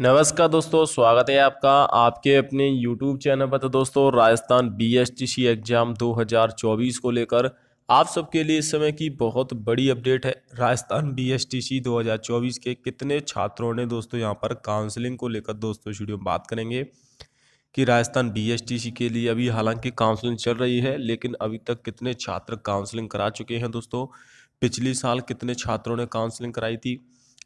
नमस्कार दोस्तों स्वागत है आपका आपके अपने यूट्यूब चैनल पर तो दोस्तों राजस्थान सी एग्ज़ाम 2024 को लेकर आप सबके लिए इस समय की बहुत बड़ी अपडेट है राजस्थान हज़ार 2024 के कितने छात्रों ने दोस्तों यहां पर काउंसलिंग को लेकर दोस्तों स्टूडियो में बात करेंगे कि राजस्थान सी के लिए अभी हालांकि काउंसलिंग चल रही है लेकिन अभी तक कितने छात्र काउंसलिंग करा चुके हैं दोस्तों पिछले साल कितने छात्रों ने काउंसलिंग कराई थी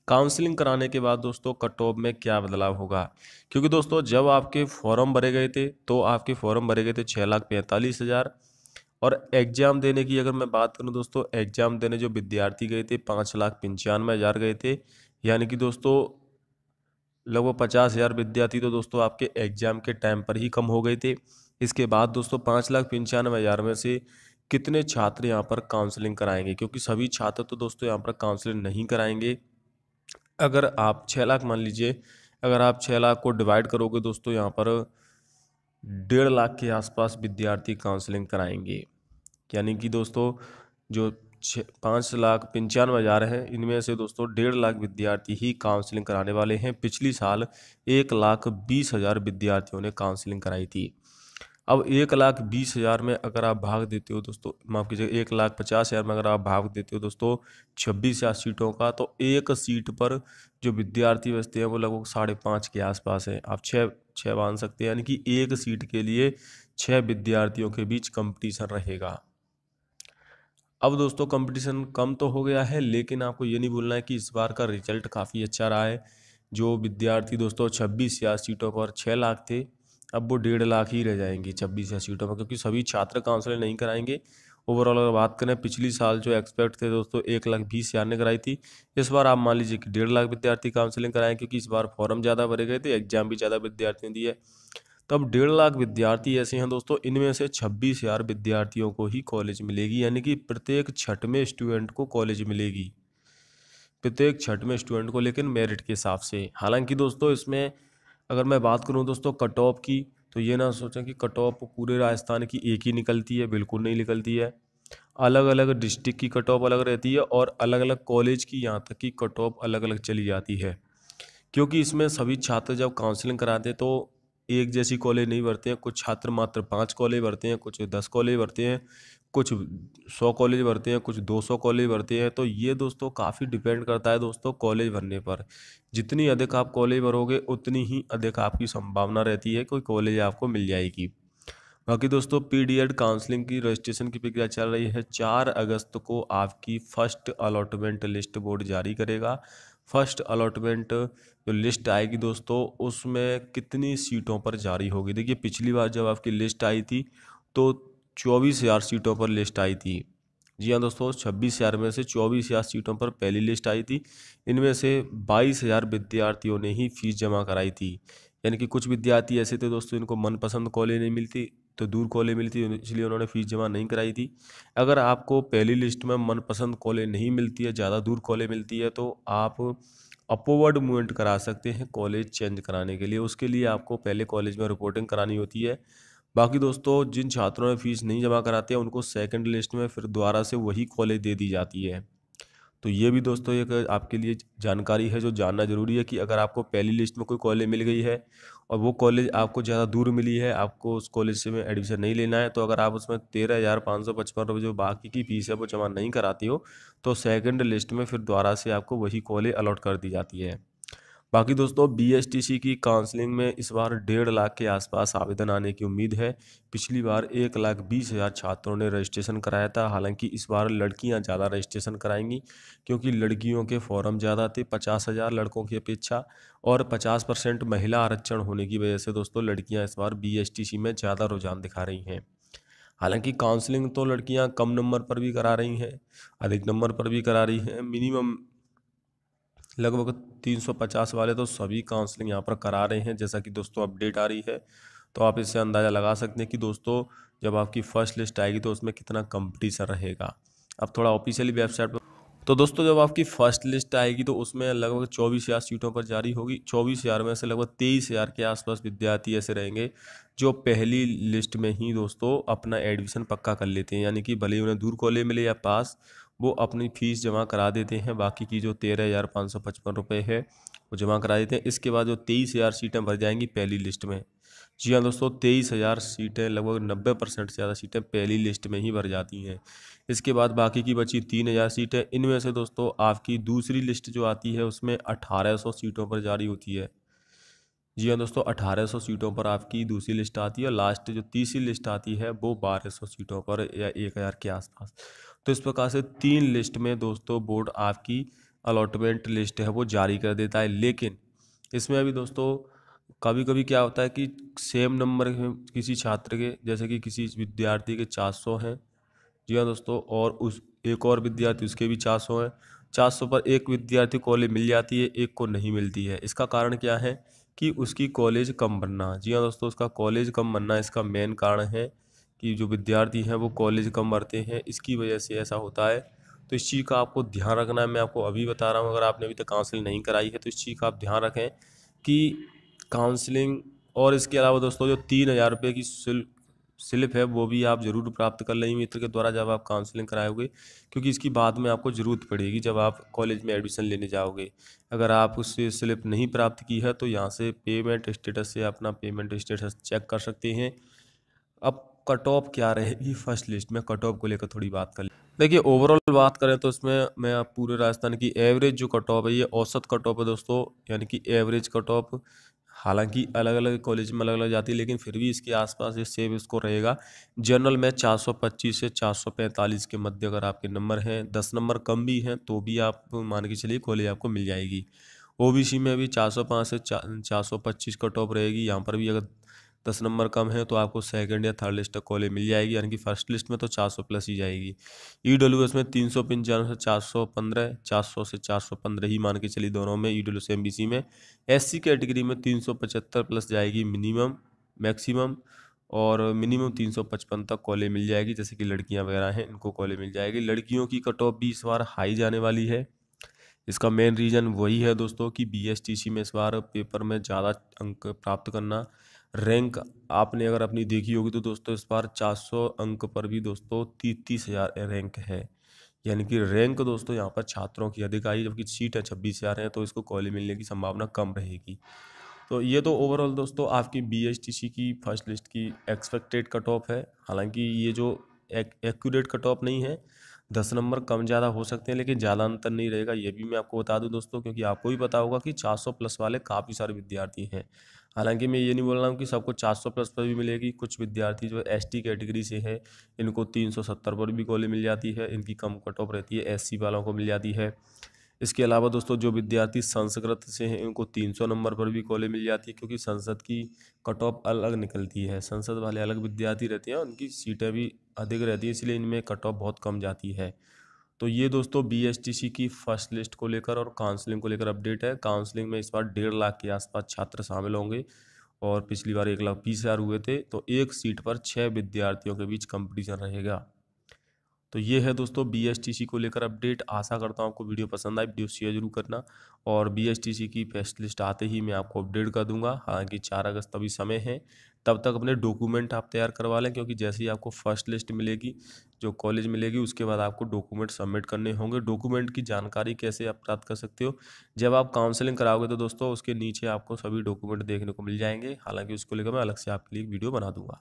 काउंसलिंग कराने के बाद दोस्तों कट ऑफ में क्या बदलाव होगा क्योंकि दोस्तों जब आपके फॉर्म भरे गए थे तो आपके फॉर्म भरे गए थे छः लाख पैंतालीस हज़ार और एग्ज़ाम देने की अगर मैं बात करूं दोस्तों एग्ज़ाम देने जो विद्यार्थी गए थे पाँच लाख पंचानवे हज़ार गए थे यानी कि दोस्तों लगभग पचास हज़ार विद्यार्थी तो दोस्तों आपके एग्ज़ाम के टाइम पर ही कम हो गए थे इसके बाद दोस्तों पाँच लाख पंचानवे हज़ार में से कितने छात्र यहाँ पर काउंसलिंग कराएंगे क्योंकि सभी छात्र तो दोस्तों यहाँ पर काउंसलिंग नहीं कराएंगे अगर आप छः लाख मान लीजिए अगर आप छः लाख को डिवाइड करोगे दोस्तों यहाँ पर डेढ़ लाख के आसपास विद्यार्थी काउंसलिंग कराएंगे यानी कि दोस्तों जो छः पाँच लाख पंचानवे हज़ार हैं इनमें से दोस्तों डेढ़ लाख विद्यार्थी ही काउंसलिंग कराने वाले हैं पिछली साल एक लाख बीस हज़ार विद्यार्थियों ने काउंसलिंग कराई थी अब एक लाख बीस हज़ार में अगर आप भाग देते हो दोस्तों माफ़ कीजिए एक लाख पचास हज़ार में अगर आप भाग देते हो दोस्तों छब्बीस हज़ार सीटों का तो एक सीट पर जो विद्यार्थी बचते हैं वो लगभग साढ़े पाँच के आसपास है आप छः छः मान सकते हैं यानी कि एक सीट के लिए छः विद्यार्थियों के बीच कंपटीशन रहेगा अब दोस्तों कंपटीशन कम तो हो गया है लेकिन आपको ये नहीं भूलना है कि इस बार का रिजल्ट काफ़ी अच्छा रहा है जो विद्यार्थी दोस्तों छब्बीस या सीटों पर छः लाख थे अब वो डेढ़ लाख ही रह जाएंगी छब्बीस सीटों में क्योंकि सभी छात्र काउंसिल नहीं कराएंगे ओवरऑल अगर बात करें पिछली साल जो एक्सपेक्ट थे दोस्तों एक लाख बीस हज़ार ने कराई थी इस बार आप मान लीजिए कि डेढ़ लाख विद्यार्थी काउंसलिंग कराएं क्योंकि इस बार फॉर्म ज़्यादा भरे गए थे एग्जाम भी ज़्यादा विद्यार्थियों दिए तो अब डेढ़ लाख विद्यार्थी ऐसे हैं दोस्तों इनमें से छब्बीस हज़ार विद्यार्थियों को ही कॉलेज मिलेगी यानी कि प्रत्येक छठवें स्टूडेंट को कॉलेज मिलेगी प्रत्येक छठवें स्टूडेंट को लेकिन मेरिट के हिसाब से हालांकि दोस्तों इसमें अगर मैं बात करूँ दोस्तों कट ऑफ की तो ये ना सोचें कि कट ऑफ पूरे राजस्थान की एक ही निकलती है बिल्कुल नहीं निकलती है अलग अलग डिस्ट्रिक्ट की कट ऑफ अलग रहती है और अलग अलग कॉलेज की यहाँ तक की कट ऑफ अलग अलग चली जाती है क्योंकि इसमें सभी छात्र जब काउंसलिंग कराते हैं तो एक जैसी कॉलेज नहीं भरते हैं कुछ छात्र मात्र पाँच कॉलेज भरते हैं कुछ दस कॉलेज भरते हैं कुछ सौ कॉलेज भरते हैं कुछ दो सौ कॉलेज भरते हैं तो ये दोस्तों काफ़ी डिपेंड करता है दोस्तों कॉलेज भरने पर जितनी अधिक आप कॉलेज भरोगे उतनी ही अधिक आपकी संभावना रहती है कोई कॉलेज आपको मिल जाएगी बाकी दोस्तों पी डी एड काउंसलिंग की रजिस्ट्रेशन की प्रक्रिया चल रही है चार अगस्त को आपकी फ़र्स्ट अलॉटमेंट लिस्ट बोर्ड जारी करेगा फर्स्ट अलॉटमेंट जो लिस्ट आएगी दोस्तों उसमें कितनी सीटों पर जारी होगी देखिए पिछली बार जब आपकी लिस्ट आई थी तो चौबीस हज़ार सीटों पर लिस्ट आई थी जी हाँ दोस्तों छब्बीस हज़ार में से चौबीस हज़ार सीटों पर पहली लिस्ट आई थी इनमें से बाईस हज़ार विद्यार्थियों ने ही फीस जमा कराई थी यानी कि कुछ विद्यार्थी ऐसे थे दोस्तों इनको मनपसंद कॉलेज नहीं मिलती तो दूर कॉलेज मिलती इसलिए उन्होंने फ़ीस जमा नहीं कराई थी अगर आपको पहली लिस्ट में मनपसंद कॉलेज नहीं मिलती है ज़्यादा दूर कॉलेज मिलती है तो आप अपोवर्ड मूवमेंट करा सकते हैं कॉलेज चेंज कराने के लिए उसके लिए आपको पहले कॉलेज में रिपोर्टिंग करानी होती है बाकी दोस्तों जिन छात्रों ने फ़ीस नहीं जमा कराते हैं उनको सेकंड लिस्ट में फिर दोबारा से वही कॉलेज दे दी जाती है तो ये भी दोस्तों एक आपके लिए जानकारी है जो जानना ज़रूरी है कि अगर आपको पहली लिस्ट में कोई कॉलेज मिल गई है और वो कॉलेज आपको ज़्यादा दूर मिली है आपको उस कॉलेज से में एडमिशन नहीं लेना है तो अगर आप उसमें तेरह हज़ार पाँच सौ पचपन रुपये जो बाकी की फीस है वो जमा नहीं कराती हो तो सेकंड लिस्ट में फिर दोबारा से आपको वही कॉलेज अलॉट कर दी जाती है बाकी दोस्तों बीएसटीसी की काउंसलिंग में इस बार डेढ़ लाख के आसपास आवेदन आने की उम्मीद है पिछली बार एक लाख बीस हज़ार छात्रों ने रजिस्ट्रेशन कराया था हालांकि इस बार लड़कियां ज़्यादा रजिस्ट्रेशन कराएंगी क्योंकि लड़कियों के फॉर्म ज़्यादा थे पचास हज़ार लड़कों की अपेक्षा और पचास परसेंट महिला आरक्षण होने की वजह से दोस्तों लड़कियाँ इस बार बी में ज़्यादा रुझान दिखा रही हैं हालांकि काउंसलिंग तो लड़कियां कम नंबर पर भी करा रही हैं अधिक नंबर पर भी करा रही हैं मिनिमम लगभग 350 वाले तो सभी काउंसलिंग यहाँ पर करा रहे हैं जैसा कि दोस्तों अपडेट आ रही है तो आप इससे अंदाज़ा लगा सकते हैं कि दोस्तों जब आपकी फ़र्स्ट लिस्ट आएगी तो उसमें कितना कंपटीशन रहेगा अब थोड़ा ऑफिशियली वेबसाइट पर तो दोस्तों जब आपकी फ़र्स्ट लिस्ट आएगी तो उसमें लगभग चौबीस हज़ार सीटों पर जारी होगी चौबीस हज़ार में से लगभग तेईस हज़ार के आसपास विद्यार्थी ऐसे रहेंगे जो पहली लिस्ट में ही दोस्तों अपना एडमिशन पक्का कर लेते हैं यानी कि भले ही उन्हें दूर कॉलेज मिले या पास वो अपनी फ़ीस जमा करा देते हैं बाकी की जो तेरह हज़ार पाँच सौ पचपन रुपये है वो जमा करा देते हैं इसके बाद जो तेईस हज़ार सीटें भर जाएंगी पहली लिस्ट में जी हाँ दोस्तों तेईस हज़ार सीटें लगभग नब्बे परसेंट से ज़्यादा सीटें पहली लिस्ट में ही भर जाती हैं इसके बाद बाकी की बची तीन हज़ार सीटें इनमें से दोस्तों आपकी दूसरी लिस्ट जो आती है उसमें अठारह सौ सीटों पर जारी होती है जी हाँ दोस्तों सौ सीटों पर आपकी दूसरी लिस्ट आती है और लास्ट जो तीसरी लिस्ट आती है वो बारह सौ सीटों पर या एक हज़ार के आसपास तो इस प्रकार से तीन लिस्ट में दोस्तों बोर्ड आपकी अलॉटमेंट लिस्ट है वो जारी कर देता है लेकिन इसमें अभी दोस्तों कभी कभी क्या होता है कि सेम नंबर किसी छात्र के जैसे कि किसी विद्यार्थी के चार सौ हैं जी हाँ दोस्तों और उस एक और विद्यार्थी उसके भी चार सौ हैं चार सौ पर एक विद्यार्थी कॉलेज मिल जाती है एक को नहीं मिलती है इसका कारण क्या है कि उसकी कॉलेज कम बनना जी हाँ दोस्तों उसका कॉलेज कम बनना इसका मेन कारण है कि जो विद्यार्थी हैं वो कॉलेज कम भरते हैं इसकी वजह से ऐसा होता है तो इस चीज़ का आपको ध्यान रखना है मैं आपको अभी बता रहा हूँ अगर आपने अभी तक काउंसलिंग नहीं कराई है तो इस चीज़ का आप ध्यान रखें कि काउंसलिंग और इसके अलावा दोस्तों जो तीन हज़ार रुपये की शुल्क स्लिप है वो भी आप ज़रूर प्राप्त कर लेंगे मित्र के द्वारा जब आप काउंसलिंग कराओगे क्योंकि इसकी बाद में आपको ज़रूरत पड़ेगी जब आप कॉलेज में एडमिशन लेने जाओगे अगर आप उससे स्लिप नहीं प्राप्त की है तो यहाँ से पेमेंट स्टेटस से अपना पेमेंट स्टेटस चेक कर सकते हैं अब कट ऑफ क्या रहेगी फर्स्ट लिस्ट में कट ऑफ को लेकर थोड़ी बात कर देखिए ओवरऑल बात करें तो इसमें मैं आप पूरे राजस्थान की एवरेज जो कट ऑफ है ये औसत कट ऑफ है दोस्तों यानी कि एवरेज कट ऑफ हालांकि अलग अलग कॉलेज में अलग अलग जाती है लेकिन फिर भी इसके आसपास ये सेव इसको रहेगा जनरल में 425 से 445 के मध्य अगर आपके नंबर हैं 10 नंबर कम भी हैं तो भी आप मान के चलिए कॉलेज आपको मिल जाएगी ओबीसी में भी 405 से 425 कट ऑफ रहेगी यहाँ पर भी अगर दस नंबर कम है तो आपको सेकंड या थर्ड लिस्ट तक कॉलेज मिल जाएगी यानी कि फर्स्ट लिस्ट में तो चार सौ प्लस ही जाएगी ई डब्ल्यू एस में तीन सौ पंचानवे से चार सौ पंद्रह चार सौ से चार सौ पंद्रह ही मान के चली दोनों में E W S M B C में एस सी कैटेगरी में तीन सौ पचहत्तर प्लस जाएगी मिनिमम मैक्सिमम और मिनिमम तीन सौ पचपन तक कॉलेज मिल जाएगी जैसे कि लड़कियाँ वगैरह हैं इनको कॉलेज मिल जाएगी लड़कियों की कट ऑफ भी इस बार हाई जाने वाली है इसका मेन रीज़न वही है दोस्तों कि सी में इस बार पेपर में ज़्यादा अंक प्राप्त करना रैंक आपने अगर अपनी देखी होगी तो दोस्तों इस बार 400 अंक पर भी दोस्तों तीतीस हज़ार रैंक है यानी कि रैंक दोस्तों यहाँ पर छात्रों की अधिक आई जबकि सीट है छब्बीस हज़ार हैं तो इसको कॉलेज मिलने की संभावना कम रहेगी तो ये तो ओवरऑल दोस्तों आपकी बी की फर्स्ट लिस्ट की एक्सपेक्टेड कट ऑफ है हालांकि ये जो एक्यूरेट कट ऑफ नहीं है दस नंबर कम ज़्यादा हो सकते हैं लेकिन ज़्यादा अंतर नहीं रहेगा ये भी मैं आपको बता दूं दोस्तों क्योंकि आपको भी पता होगा कि 400 प्लस वाले काफ़ी सारे विद्यार्थी हैं हालांकि मैं ये नहीं बोल रहा हूँ कि सबको 400 प्लस पर भी मिलेगी कुछ विद्यार्थी जो एस टी कैटेगरी से है इनको 370 पर भी गोली मिल जाती है इनकी कम कट ऑफ रहती है एस वालों को मिल जाती है इसके अलावा दोस्तों जो विद्यार्थी संस्कृत से हैं उनको 300 नंबर पर भी कॉलेज मिल जाती है क्योंकि संसद की कट ऑफ अलग निकलती है संसद वाले अलग विद्यार्थी रहते हैं उनकी सीटें भी अधिक रहती हैं इसलिए इनमें कट ऑफ बहुत कम जाती है तो ये दोस्तों बी की फर्स्ट लिस्ट को लेकर और काउंसलिंग को लेकर अपडेट है काउंसलिंग में इस बार डेढ़ लाख के आसपास छात्र शामिल होंगे और पिछली बार एक लाख बीस हज़ार हुए थे तो एक सीट पर छः विद्यार्थियों के बीच कंपटीशन रहेगा तो ये है दोस्तों बी को लेकर अपडेट आशा करता हूँ आपको वीडियो पसंद आए वीडियो शेयर जरूर करना और बी की फेस्ट लिस्ट आते ही मैं आपको अपडेट कर दूंगा हालांकि चार अगस्त अभी समय है तब तक अपने डॉक्यूमेंट आप तैयार करवा लें क्योंकि जैसे ही आपको फर्स्ट लिस्ट मिलेगी जो कॉलेज मिलेगी उसके बाद आपको डॉक्यूमेंट सबमिट करने होंगे डॉक्यूमेंट की जानकारी कैसे आप प्राप्त कर सकते हो जब आप काउंसलिंग कराओगे तो दोस्तों उसके नीचे आपको सभी डॉक्यूमेंट देखने को मिल जाएंगे हालांकि उसको लेकर मैं अलग से आपके लिए वीडियो बना दूंगा